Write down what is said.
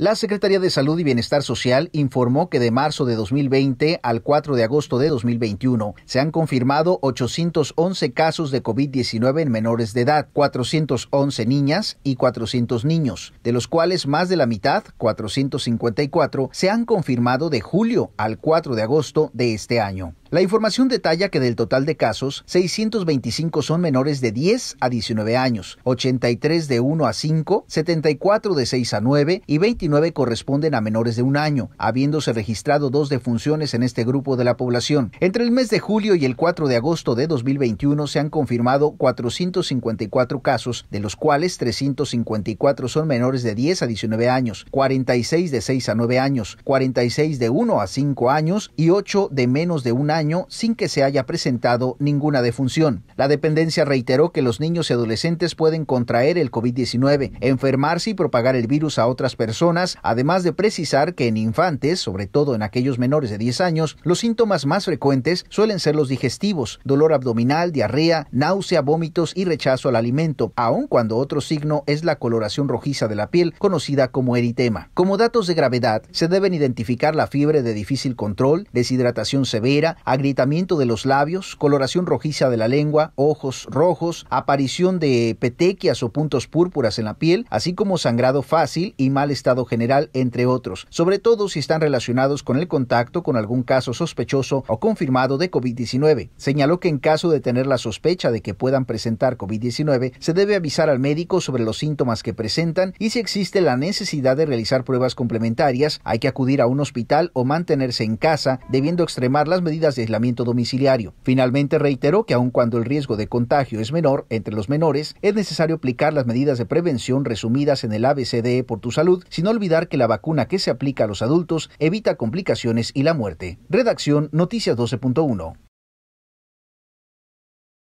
La Secretaría de Salud y Bienestar Social informó que de marzo de 2020 al 4 de agosto de 2021 se han confirmado 811 casos de COVID-19 en menores de edad, 411 niñas y 400 niños, de los cuales más de la mitad, 454, se han confirmado de julio al 4 de agosto de este año. La información detalla que del total de casos, 625 son menores de 10 a 19 años, 83 de 1 a 5, 74 de 6 a 9 y 29 corresponden a menores de un año, habiéndose registrado dos defunciones en este grupo de la población. Entre el mes de julio y el 4 de agosto de 2021 se han confirmado 454 casos, de los cuales 354 son menores de 10 a 19 años, 46 de 6 a 9 años, 46 de 1 a 5 años y 8 de menos de un año sin que se haya presentado ninguna defunción. La dependencia reiteró que los niños y adolescentes pueden contraer el COVID-19, enfermarse y propagar el virus a otras personas, además de precisar que en infantes, sobre todo en aquellos menores de 10 años, los síntomas más frecuentes suelen ser los digestivos, dolor abdominal, diarrea, náusea, vómitos y rechazo al alimento, aun cuando otro signo es la coloración rojiza de la piel, conocida como eritema. Como datos de gravedad, se deben identificar la fiebre de difícil control, deshidratación severa, agrietamiento de los labios, coloración rojiza de la lengua, ojos rojos, aparición de petequias o puntos púrpuras en la piel, así como sangrado fácil y mal estado general, entre otros, sobre todo si están relacionados con el contacto con algún caso sospechoso o confirmado de COVID-19. Señaló que en caso de tener la sospecha de que puedan presentar COVID-19, se debe avisar al médico sobre los síntomas que presentan y si existe la necesidad de realizar pruebas complementarias, hay que acudir a un hospital o mantenerse en casa, debiendo extremar las medidas aislamiento domiciliario. Finalmente reiteró que aun cuando el riesgo de contagio es menor entre los menores, es necesario aplicar las medidas de prevención resumidas en el ABCDE por tu salud, sin olvidar que la vacuna que se aplica a los adultos evita complicaciones y la muerte. Redacción Noticias 12.1.